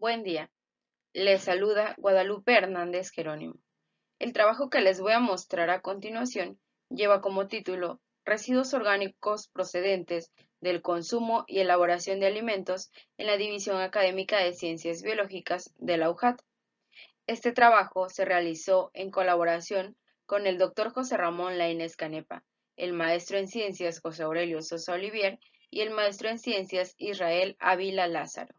Buen día. Les saluda Guadalupe Hernández Jerónimo. El trabajo que les voy a mostrar a continuación lleva como título Residuos orgánicos procedentes del consumo y elaboración de alimentos en la División Académica de Ciencias Biológicas de la UJAT. Este trabajo se realizó en colaboración con el doctor José Ramón Lainez Canepa, el maestro en Ciencias José Aurelio Sosa Olivier y el maestro en Ciencias Israel Ávila Lázaro.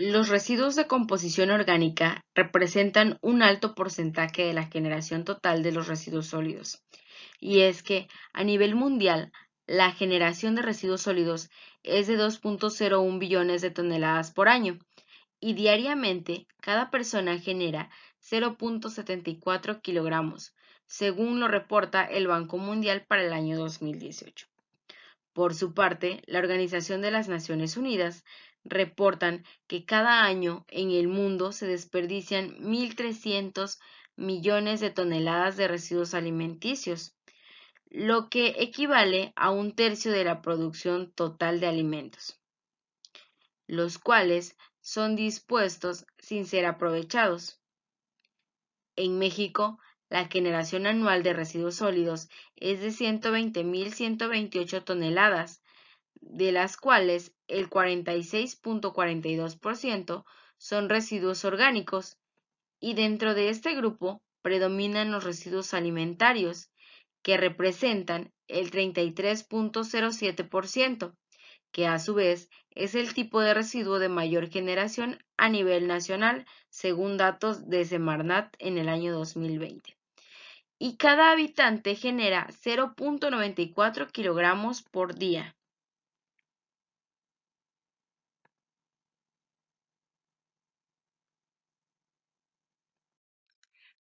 Los residuos de composición orgánica representan un alto porcentaje de la generación total de los residuos sólidos. Y es que, a nivel mundial, la generación de residuos sólidos es de 2.01 billones de toneladas por año y diariamente cada persona genera 0.74 kilogramos, según lo reporta el Banco Mundial para el año 2018. Por su parte, la Organización de las Naciones Unidas reportan que cada año en el mundo se desperdician 1.300 millones de toneladas de residuos alimenticios, lo que equivale a un tercio de la producción total de alimentos, los cuales son dispuestos sin ser aprovechados. En México, la generación anual de residuos sólidos es de 120.128 toneladas, de las cuales el 46.42% son residuos orgánicos y dentro de este grupo predominan los residuos alimentarios, que representan el 33.07%, que a su vez es el tipo de residuo de mayor generación a nivel nacional, según datos de Semarnat en el año 2020. Y cada habitante genera 0.94 kilogramos por día.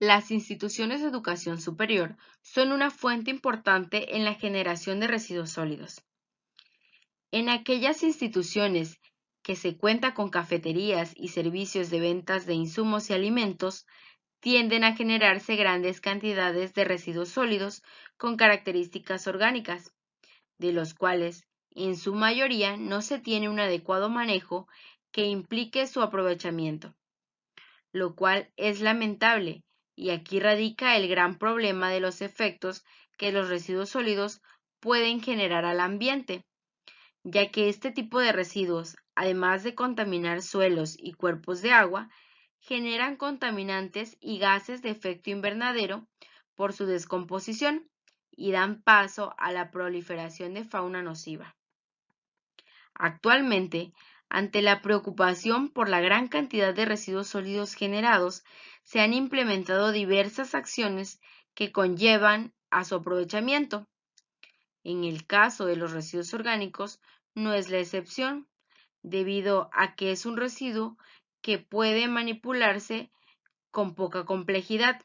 Las instituciones de educación superior son una fuente importante en la generación de residuos sólidos. En aquellas instituciones que se cuenta con cafeterías y servicios de ventas de insumos y alimentos, tienden a generarse grandes cantidades de residuos sólidos con características orgánicas, de los cuales en su mayoría no se tiene un adecuado manejo que implique su aprovechamiento, lo cual es lamentable, y aquí radica el gran problema de los efectos que los residuos sólidos pueden generar al ambiente, ya que este tipo de residuos, además de contaminar suelos y cuerpos de agua, generan contaminantes y gases de efecto invernadero por su descomposición y dan paso a la proliferación de fauna nociva. Actualmente, ante la preocupación por la gran cantidad de residuos sólidos generados, se han implementado diversas acciones que conllevan a su aprovechamiento. En el caso de los residuos orgánicos, no es la excepción, debido a que es un residuo que puede manipularse con poca complejidad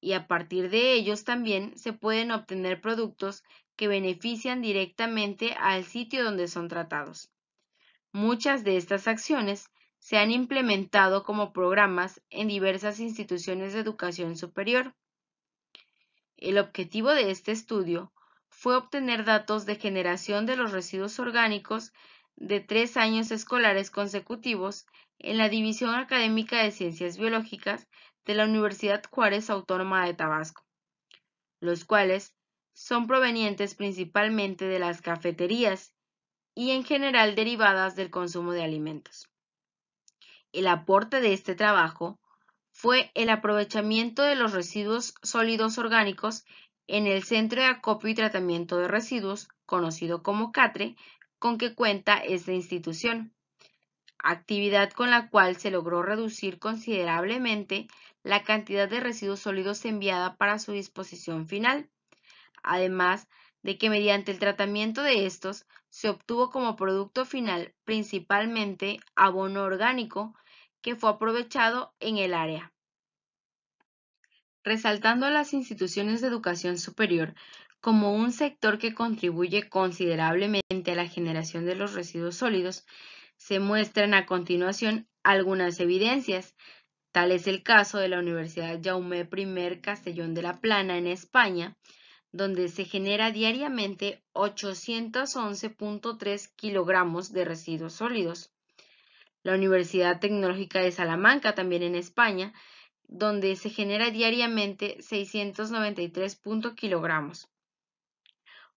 y a partir de ellos también se pueden obtener productos que benefician directamente al sitio donde son tratados. Muchas de estas acciones se han implementado como programas en diversas instituciones de educación superior. El objetivo de este estudio fue obtener datos de generación de los residuos orgánicos de tres años escolares consecutivos en la División Académica de Ciencias Biológicas de la Universidad Juárez Autónoma de Tabasco, los cuales son provenientes principalmente de las cafeterías y en general derivadas del consumo de alimentos. El aporte de este trabajo fue el aprovechamiento de los residuos sólidos orgánicos en el Centro de Acopio y Tratamiento de Residuos, conocido como CATRE, con que cuenta esta institución, actividad con la cual se logró reducir considerablemente la cantidad de residuos sólidos enviada para su disposición final. Además, de que mediante el tratamiento de estos se obtuvo como producto final principalmente abono orgánico que fue aprovechado en el área. Resaltando a las instituciones de educación superior como un sector que contribuye considerablemente a la generación de los residuos sólidos, se muestran a continuación algunas evidencias. Tal es el caso de la Universidad Jaume I Castellón de la Plana en España, donde se genera diariamente 811.3 kilogramos de residuos sólidos. La Universidad Tecnológica de Salamanca, también en España, donde se genera diariamente 693. kilogramos.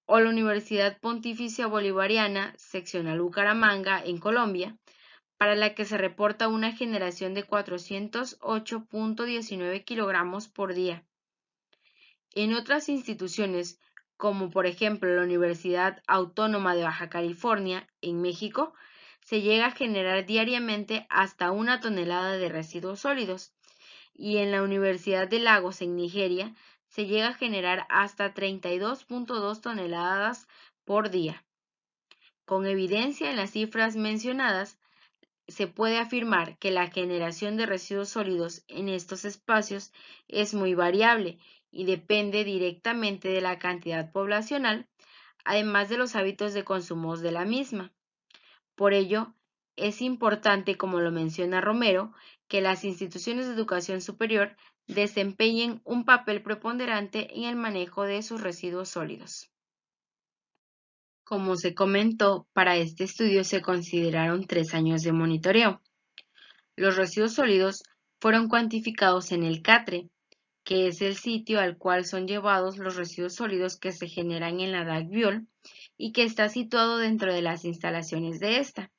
O la Universidad Pontificia Bolivariana, seccional Bucaramanga, en Colombia, para la que se reporta una generación de 408.19 kilogramos por día. En otras instituciones, como por ejemplo la Universidad Autónoma de Baja California, en México, se llega a generar diariamente hasta una tonelada de residuos sólidos y en la Universidad de Lagos en Nigeria se llega a generar hasta 32.2 toneladas por día. Con evidencia en las cifras mencionadas, se puede afirmar que la generación de residuos sólidos en estos espacios es muy variable y depende directamente de la cantidad poblacional, además de los hábitos de consumo de la misma. Por ello, es importante, como lo menciona Romero, que las instituciones de educación superior desempeñen un papel preponderante en el manejo de sus residuos sólidos. Como se comentó, para este estudio se consideraron tres años de monitoreo. Los residuos sólidos fueron cuantificados en el CATRE, que es el sitio al cual son llevados los residuos sólidos que se generan en la DACBIOL y que está situado dentro de las instalaciones de esta.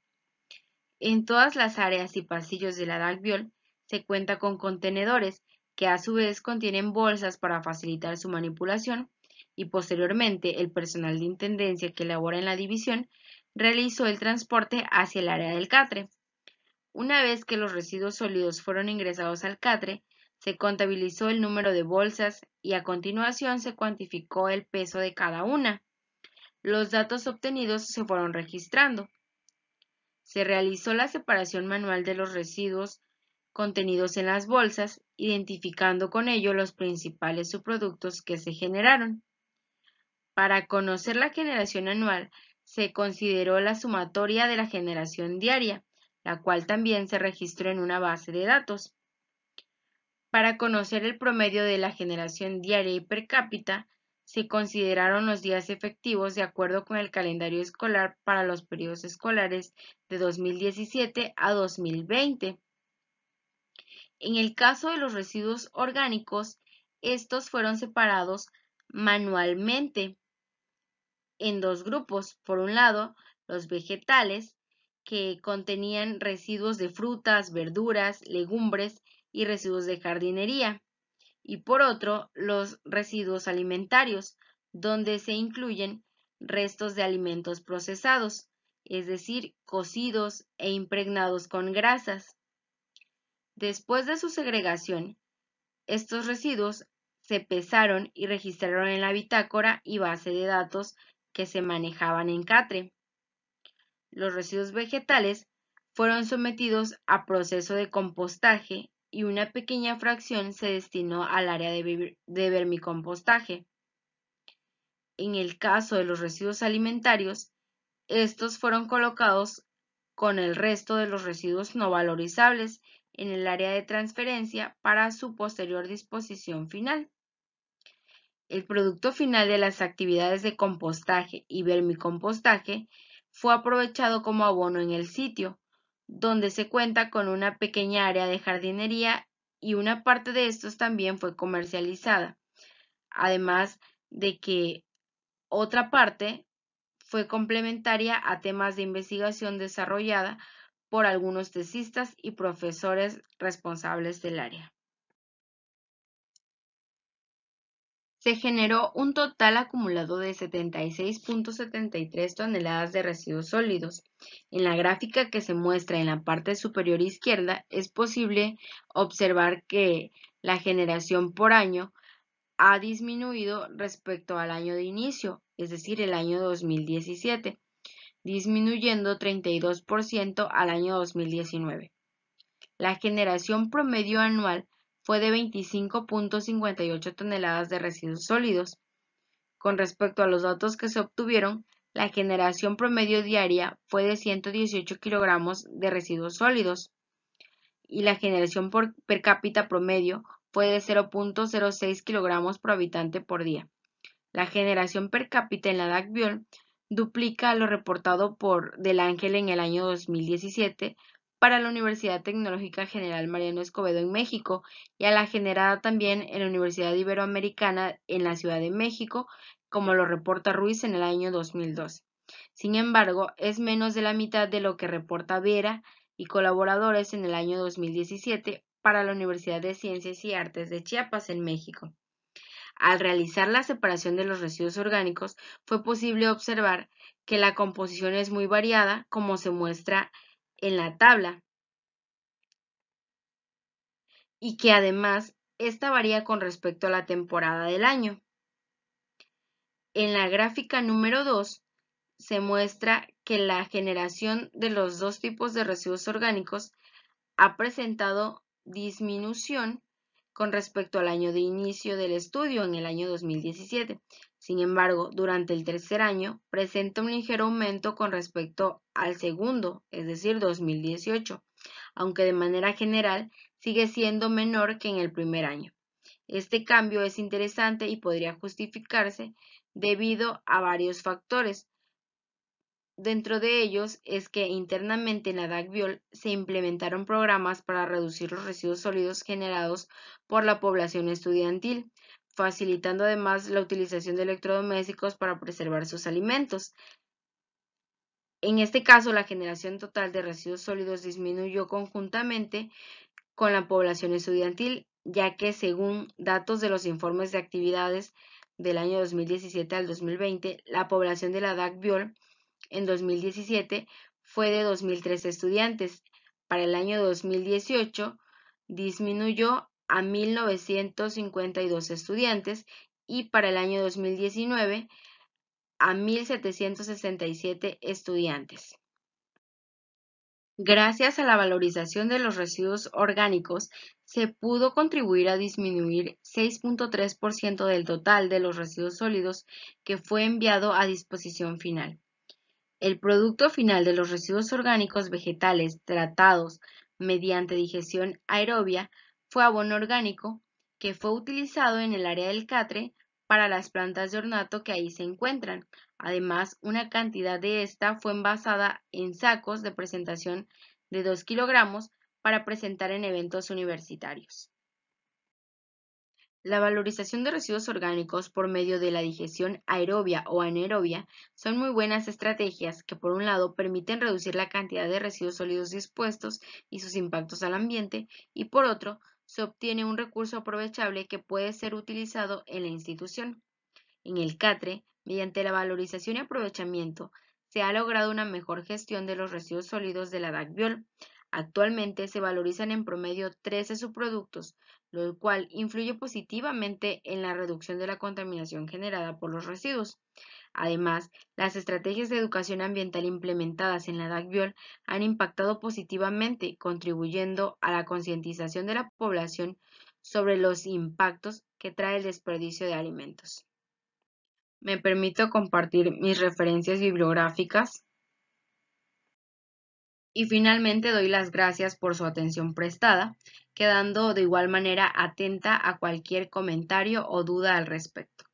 En todas las áreas y pasillos de la DACBIOL se cuenta con contenedores que a su vez contienen bolsas para facilitar su manipulación y posteriormente el personal de intendencia que labora en la división realizó el transporte hacia el área del catre. Una vez que los residuos sólidos fueron ingresados al catre, se contabilizó el número de bolsas y a continuación se cuantificó el peso de cada una. Los datos obtenidos se fueron registrando. Se realizó la separación manual de los residuos contenidos en las bolsas, identificando con ello los principales subproductos que se generaron. Para conocer la generación anual, se consideró la sumatoria de la generación diaria, la cual también se registró en una base de datos. Para conocer el promedio de la generación diaria y per cápita, se consideraron los días efectivos de acuerdo con el calendario escolar para los periodos escolares de 2017 a 2020. En el caso de los residuos orgánicos, estos fueron separados manualmente en dos grupos. Por un lado, los vegetales, que contenían residuos de frutas, verduras, legumbres, y residuos de jardinería, y por otro, los residuos alimentarios, donde se incluyen restos de alimentos procesados, es decir, cocidos e impregnados con grasas. Después de su segregación, estos residuos se pesaron y registraron en la bitácora y base de datos que se manejaban en Catre. Los residuos vegetales fueron sometidos a proceso de compostaje y una pequeña fracción se destinó al área de, vermicompostaje. En el caso de los residuos alimentarios, estos fueron colocados con el resto de los residuos no valorizables en el área de transferencia para su posterior disposición final. El producto final de las actividades de compostaje y vermicompostaje fue aprovechado como abono en el sitio, donde se cuenta con una pequeña área de jardinería y una parte de estos también fue comercializada. Además de que otra parte fue complementaria a temas de investigación desarrollada por algunos tesistas y profesores responsables del área. se generó un total acumulado de 76.73 toneladas de residuos sólidos. En la gráfica que se muestra en la parte superior izquierda es posible observar que la generación por año ha disminuido respecto al año de inicio, es decir, el año 2017, disminuyendo 32% al año 2019. La generación promedio anual fue de 25.58 toneladas de residuos sólidos. Con respecto a los datos que se obtuvieron, la generación promedio diaria fue de 118 kilogramos de residuos sólidos y la generación per cápita promedio fue de 0.06 kilogramos por habitante por día. La generación per cápita en la DACBIOL duplica lo reportado por Del Ángel en el año 2017, para la Universidad Tecnológica General Mariano Escobedo en México y a la generada también en la Universidad Iberoamericana en la Ciudad de México, como lo reporta Ruiz en el año 2012. Sin embargo, es menos de la mitad de lo que reporta Vera y colaboradores en el año 2017 para la Universidad de Ciencias y Artes de Chiapas en México. Al realizar la separación de los residuos orgánicos, fue posible observar que la composición es muy variada, como se muestra en la tabla y que además esta varía con respecto a la temporada del año. En la gráfica número 2 se muestra que la generación de los dos tipos de residuos orgánicos ha presentado disminución con respecto al año de inicio del estudio en el año 2017. Sin embargo, durante el tercer año presenta un ligero aumento con respecto al segundo, es decir, 2018, aunque de manera general sigue siendo menor que en el primer año. Este cambio es interesante y podría justificarse debido a varios factores, Dentro de ellos es que internamente en la Biol se implementaron programas para reducir los residuos sólidos generados por la población estudiantil, facilitando además la utilización de electrodomésticos para preservar sus alimentos. En este caso, la generación total de residuos sólidos disminuyó conjuntamente con la población estudiantil, ya que según datos de los informes de actividades del año 2017 al 2020, la población de la en 2017 fue de 2.003 estudiantes. Para el año 2018 disminuyó a 1.952 estudiantes y para el año 2019 a 1.767 estudiantes. Gracias a la valorización de los residuos orgánicos, se pudo contribuir a disminuir 6.3% del total de los residuos sólidos que fue enviado a disposición final. El producto final de los residuos orgánicos vegetales tratados mediante digestión aerobia fue abono orgánico que fue utilizado en el área del catre para las plantas de ornato que ahí se encuentran. Además, una cantidad de esta fue envasada en sacos de presentación de 2 kilogramos para presentar en eventos universitarios. La valorización de residuos orgánicos por medio de la digestión aerobia o anaerobia son muy buenas estrategias que, por un lado, permiten reducir la cantidad de residuos sólidos dispuestos y sus impactos al ambiente, y por otro, se obtiene un recurso aprovechable que puede ser utilizado en la institución. En el CATRE, mediante la valorización y aprovechamiento, se ha logrado una mejor gestión de los residuos sólidos de la DACBIOL, Actualmente se valorizan en promedio 13 subproductos, lo cual influye positivamente en la reducción de la contaminación generada por los residuos. Además, las estrategias de educación ambiental implementadas en la DAC-BIOL han impactado positivamente, contribuyendo a la concientización de la población sobre los impactos que trae el desperdicio de alimentos. Me permito compartir mis referencias bibliográficas y finalmente doy las gracias por su atención prestada, quedando de igual manera atenta a cualquier comentario o duda al respecto.